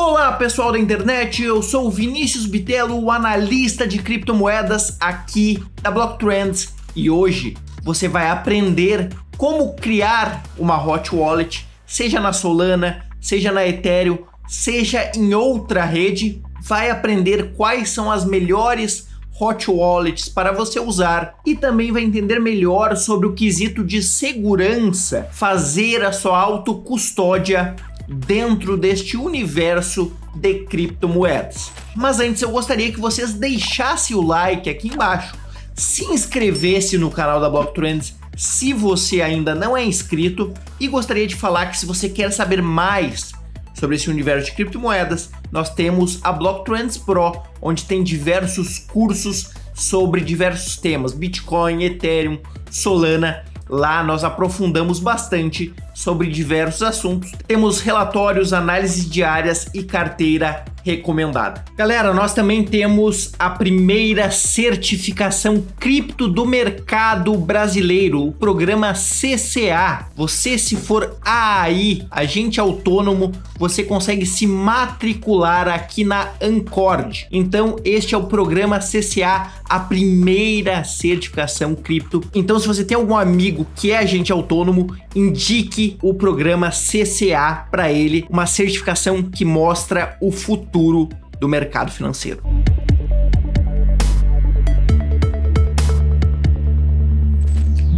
Olá pessoal da internet, eu sou o Vinícius Bitelo, o analista de criptomoedas aqui da Block Trends e hoje você vai aprender como criar uma hot wallet, seja na Solana, seja na Ethereum, seja em outra rede, vai aprender quais são as melhores hot wallets para você usar e também vai entender melhor sobre o quesito de segurança, fazer a sua autocustódia dentro deste universo de criptomoedas. Mas antes eu gostaria que vocês deixassem o like aqui embaixo, se inscrevesse no canal da Block Trends se você ainda não é inscrito e gostaria de falar que se você quer saber mais sobre esse universo de criptomoedas, nós temos a Block Trends Pro, onde tem diversos cursos sobre diversos temas, Bitcoin, Ethereum, Solana. Lá nós aprofundamos bastante sobre diversos assuntos. Temos relatórios, análises diárias e carteira recomendada. Galera, nós também temos a primeira certificação cripto do mercado brasileiro, o programa CCA. Você se for AI, agente autônomo, você consegue se matricular aqui na Ancord. Então, este é o programa CCA, a primeira certificação cripto. Então, se você tem algum amigo que é agente autônomo, indique o programa CCA para ele, uma certificação que mostra o futuro do mercado financeiro.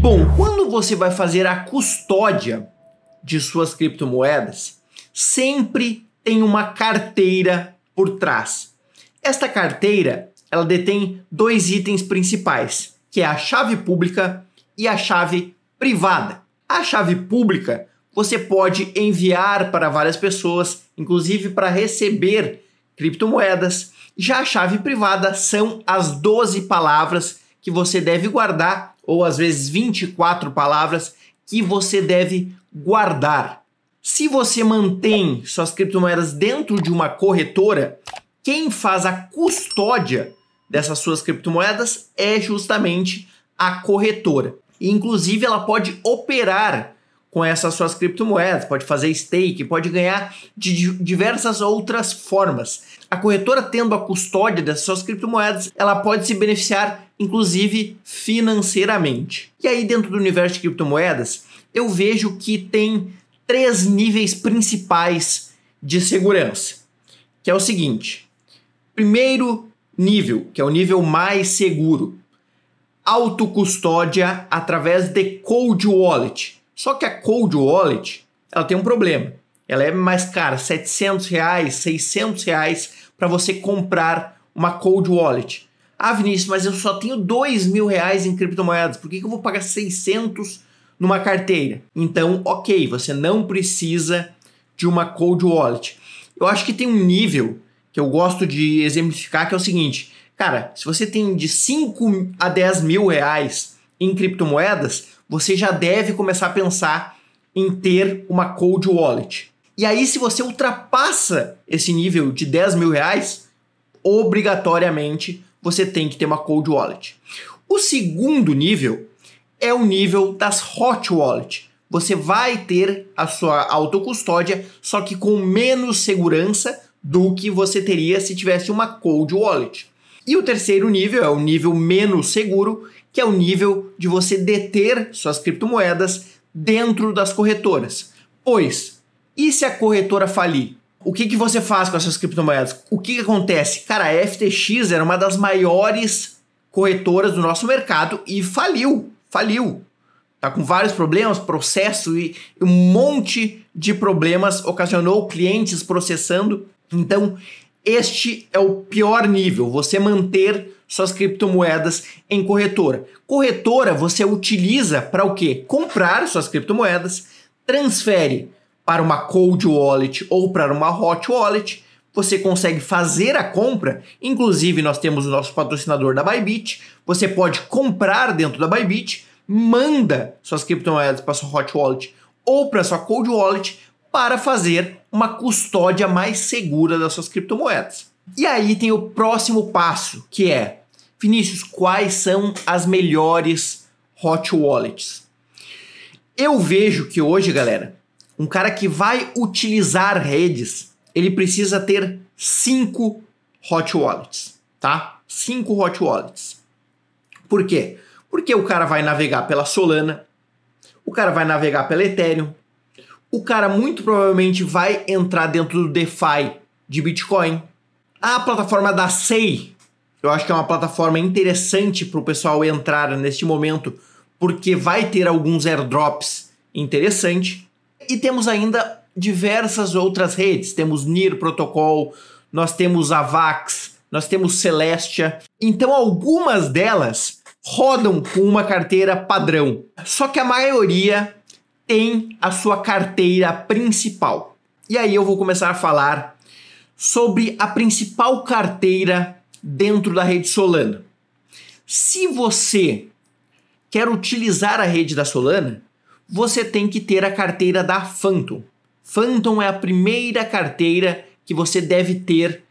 Bom, quando você vai fazer a custódia de suas criptomoedas, sempre tem uma carteira por trás. Esta carteira, ela detém dois itens principais, que é a chave pública e a chave privada. A chave pública você pode enviar para várias pessoas, inclusive para receber criptomoedas. Já a chave privada são as 12 palavras que você deve guardar, ou às vezes 24 palavras que você deve guardar. Se você mantém suas criptomoedas dentro de uma corretora, quem faz a custódia dessas suas criptomoedas é justamente a corretora. E, inclusive, ela pode operar com essas suas criptomoedas, pode fazer stake, pode ganhar de diversas outras formas. A corretora tendo a custódia dessas suas criptomoedas, ela pode se beneficiar inclusive financeiramente. E aí dentro do universo de criptomoedas, eu vejo que tem três níveis principais de segurança, que é o seguinte: primeiro nível, que é o nível mais seguro, autocustódia através de cold wallet. Só que a cold wallet, ela tem um problema. Ela é mais cara, 700 reais, 600 reais para você comprar uma cold wallet. Ah, Vinícius, mas eu só tenho 2 mil reais em criptomoedas. Por que, que eu vou pagar 600 numa carteira? Então, ok, você não precisa de uma cold wallet. Eu acho que tem um nível que eu gosto de exemplificar que é o seguinte: Cara, se você tem de 5 a 10 mil reais em criptomoedas, você já deve começar a pensar em ter uma cold wallet. E aí, se você ultrapassa esse nível de 10 mil reais, obrigatoriamente você tem que ter uma cold wallet. O segundo nível é o nível das hot wallet. Você vai ter a sua autocustódia, só que com menos segurança do que você teria se tivesse uma cold wallet. E o terceiro nível é o nível menos seguro, que é o nível de você deter suas criptomoedas dentro das corretoras. Pois, e se a corretora falir? O que, que você faz com essas criptomoedas? O que, que acontece? Cara, a FTX era uma das maiores corretoras do nosso mercado e faliu. Faliu. Tá com vários problemas, processo e um monte de problemas. Ocasionou clientes processando. Então, este é o pior nível, você manter suas criptomoedas em corretora. Corretora você utiliza para o quê? Comprar suas criptomoedas, transfere para uma cold wallet ou para uma hot wallet, você consegue fazer a compra, inclusive nós temos o nosso patrocinador da Bybit, você pode comprar dentro da Bybit, manda suas criptomoedas para sua hot wallet ou para sua cold wallet para fazer uma custódia mais segura das suas criptomoedas. E aí tem o próximo passo, que é, Vinícius, quais são as melhores hot wallets? Eu vejo que hoje, galera, um cara que vai utilizar redes, ele precisa ter cinco hot wallets, tá? Cinco hot wallets. Por quê? Porque o cara vai navegar pela Solana, o cara vai navegar pela Ethereum, o cara muito provavelmente vai entrar dentro do DeFi de Bitcoin. A plataforma da SEI, eu acho que é uma plataforma interessante para o pessoal entrar neste momento, porque vai ter alguns airdrops interessantes. E temos ainda diversas outras redes. Temos NIR Protocol, nós temos Avax, nós temos Celestia. Então algumas delas rodam com uma carteira padrão. Só que a maioria tem a sua carteira principal. E aí eu vou começar a falar sobre a principal carteira dentro da rede Solana. Se você quer utilizar a rede da Solana, você tem que ter a carteira da Phantom. Phantom é a primeira carteira que você deve ter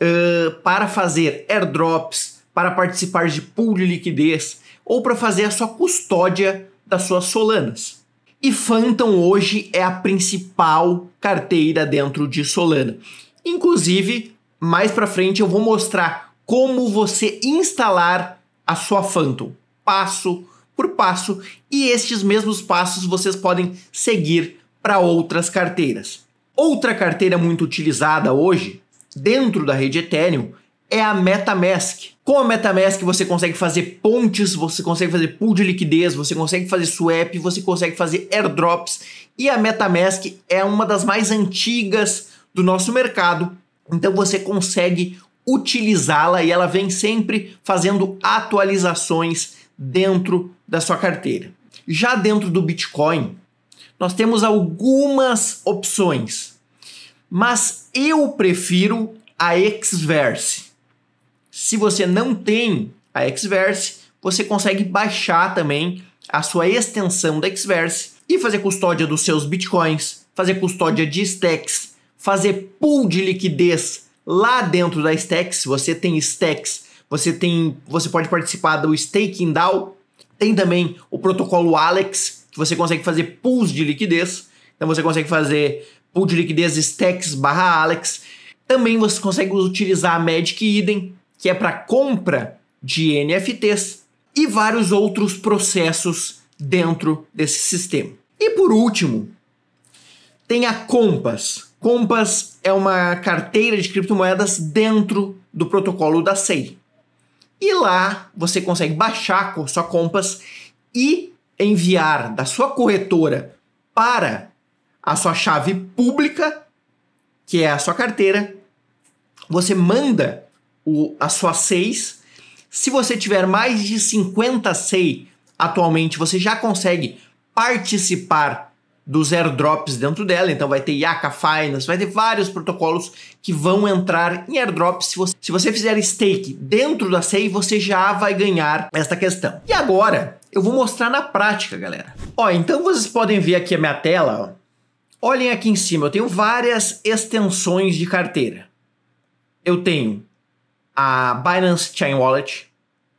uh, para fazer airdrops, para participar de pool de liquidez ou para fazer a sua custódia das suas Solanas. E Phantom hoje é a principal carteira dentro de Solana. Inclusive, mais para frente eu vou mostrar como você instalar a sua Phantom, passo por passo, e estes mesmos passos vocês podem seguir para outras carteiras. Outra carteira muito utilizada hoje dentro da rede Ethereum é a MetaMask. Com a MetaMask você consegue fazer pontes, você consegue fazer pool de liquidez, você consegue fazer swap, você consegue fazer airdrops. E a MetaMask é uma das mais antigas do nosso mercado, então você consegue utilizá-la e ela vem sempre fazendo atualizações dentro da sua carteira. Já dentro do Bitcoin, nós temos algumas opções, mas eu prefiro a Xverse. Se você não tem a Xverse, você consegue baixar também a sua extensão da Xverse e fazer custódia dos seus bitcoins, fazer custódia de stacks, fazer pool de liquidez lá dentro da stacks. Você tem stacks, você tem, você pode participar do staking DAO, tem também o protocolo Alex que você consegue fazer pools de liquidez. Então você consegue fazer pool de liquidez stacks/alex. Também você consegue utilizar a Magic Eden que é para compra de NFTs e vários outros processos dentro desse sistema. E por último, tem a Compass. Compass é uma carteira de criptomoedas dentro do protocolo da SEI. E lá você consegue baixar com sua Compass e enviar da sua corretora para a sua chave pública, que é a sua carteira. Você manda o, a sua seis. Se você tiver mais de 50 SEI atualmente, você já consegue participar dos airdrops dentro dela, então vai ter Yaka Finance, vai ter vários protocolos que vão entrar em airdrops. Se você, se você fizer stake dentro da SEI, você já vai ganhar esta questão. E agora, eu vou mostrar na prática, galera. Ó, então vocês podem ver aqui a minha tela, ó. Olhem aqui em cima, eu tenho várias extensões de carteira. Eu tenho a Binance Chain Wallet,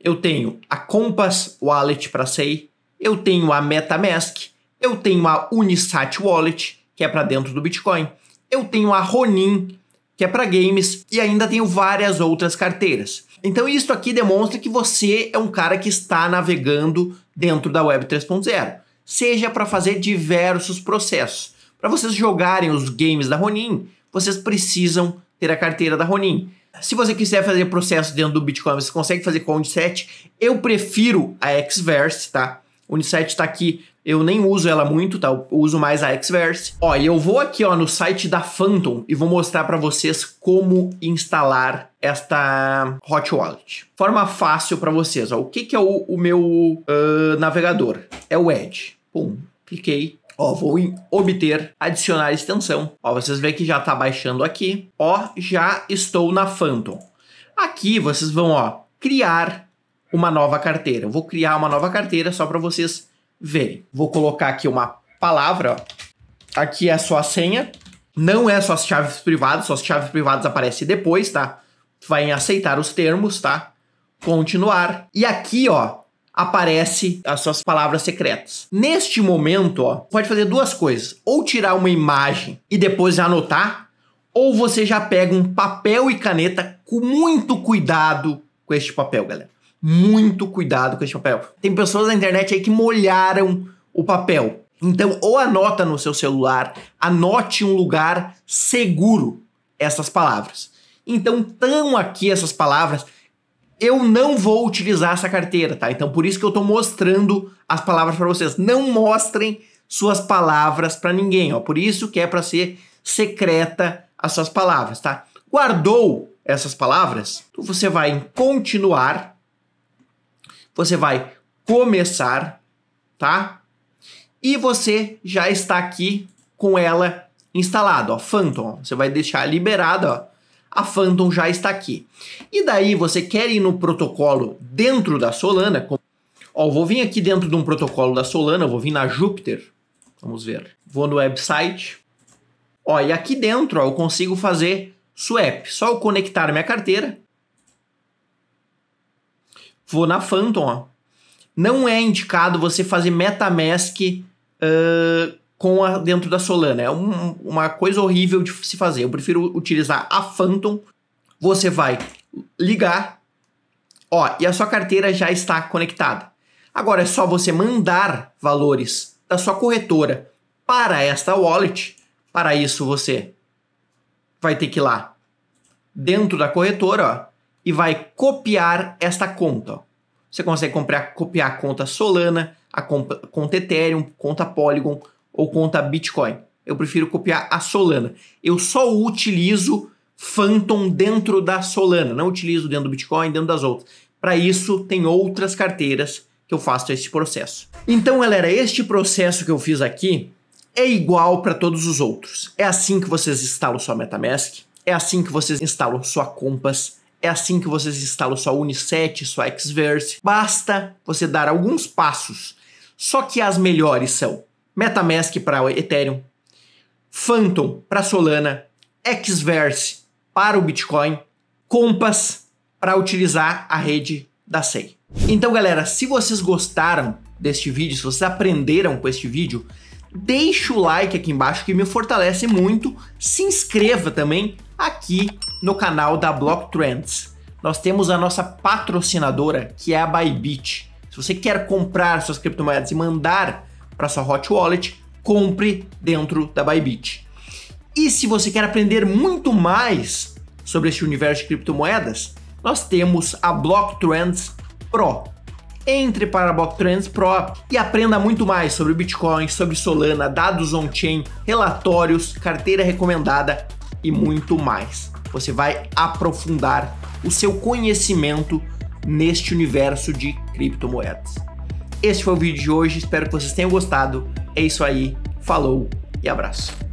eu tenho a Compass Wallet para SEI, eu tenho a MetaMask, eu tenho a Unisat Wallet, que é para dentro do Bitcoin, eu tenho a Ronin, que é para games, e ainda tenho várias outras carteiras. Então isso aqui demonstra que você é um cara que está navegando dentro da Web 3.0, seja para fazer diversos processos. Para vocês jogarem os games da Ronin, vocês precisam ter a carteira da Ronin. Se você quiser fazer processo dentro do Bitcoin, você consegue fazer com a Uniset. Eu prefiro a Xverse, tá? Uniset tá aqui, eu nem uso ela muito, tá? Eu uso mais a Xverse. Ó, e eu vou aqui, ó, no site da Phantom e vou mostrar para vocês como instalar esta Hot Wallet. Forma fácil para vocês, ó. O que que é o, o meu uh, navegador? É o Edge. Pum, cliquei, Ó, vou em obter, adicionar extensão. Ó, vocês veem que já está baixando aqui. Ó, já estou na Phantom. Aqui vocês vão, ó, criar uma nova carteira. Eu vou criar uma nova carteira só para vocês verem. Vou colocar aqui uma palavra, ó. Aqui é a sua senha. Não é suas chaves privadas, suas chaves privadas aparecem depois, tá? Vai em aceitar os termos, tá? Continuar. E aqui, ó, aparece as suas palavras secretas. Neste momento, ó, pode fazer duas coisas: ou tirar uma imagem e depois anotar, ou você já pega um papel e caneta com muito cuidado com este papel, galera. Muito cuidado com este papel. Tem pessoas na internet aí que molharam o papel. Então, ou anota no seu celular, anote um lugar seguro essas palavras. Então, estão aqui essas palavras eu não vou utilizar essa carteira, tá? Então por isso que eu tô mostrando as palavras para vocês. Não mostrem suas palavras para ninguém, ó. Por isso que é para ser secreta as suas palavras, tá? Guardou essas palavras, então, você vai em continuar, você vai começar, tá? E você já está aqui com ela instalada, ó, Phantom. Ó. Você vai deixar liberada, ó a Phantom já está aqui. E daí você quer ir no protocolo dentro da Solana. Ó, eu vou vir aqui dentro de um protocolo da Solana, vou vir na Júpiter. Vamos ver. Vou no website. Ó, e aqui dentro ó, eu consigo fazer swap. Só eu conectar minha carteira. Vou na Phantom. Ó. Não é indicado você fazer MetaMask uh, com a dentro da Solana. É um, uma coisa horrível de se fazer. Eu prefiro utilizar a Phantom. Você vai ligar, ó, e a sua carteira já está conectada. Agora é só você mandar valores da sua corretora para esta wallet. Para isso você vai ter que ir lá dentro da corretora, ó, e vai copiar esta conta. Ó. Você consegue comprar, copiar a conta Solana, a conta Ethereum, conta Polygon, ou conta Bitcoin. Eu prefiro copiar a Solana. Eu só utilizo Phantom dentro da Solana, não utilizo dentro do Bitcoin, dentro das outras. Para isso, tem outras carteiras que eu faço esse processo. Então, galera, este processo que eu fiz aqui é igual para todos os outros. É assim que vocês instalam sua MetaMask, é assim que vocês instalam sua Compass, é assim que vocês instalam sua Uniset, sua Xverse. Basta você dar alguns passos. Só que as melhores são MetaMask para Ethereum, Phantom para Solana, Xverse para o Bitcoin, Compass para utilizar a rede da SEI. Então, galera, se vocês gostaram deste vídeo, se vocês aprenderam com este vídeo, deixe o like aqui embaixo que me fortalece muito. Se inscreva também aqui no canal da Block Trends. Nós temos a nossa patrocinadora, que é a Bybit. Se você quer comprar suas criptomoedas e mandar para sua hot wallet, compre dentro da Bybit. E se você quer aprender muito mais sobre este universo de criptomoedas, nós temos a Block Trends Pro. Entre para a Block Trends Pro e aprenda muito mais sobre Bitcoin, sobre Solana, dados on-chain, relatórios, carteira recomendada e muito mais. Você vai aprofundar o seu conhecimento neste universo de criptomoedas. Este foi o vídeo de hoje, espero que vocês tenham gostado. É isso aí, falou e abraço.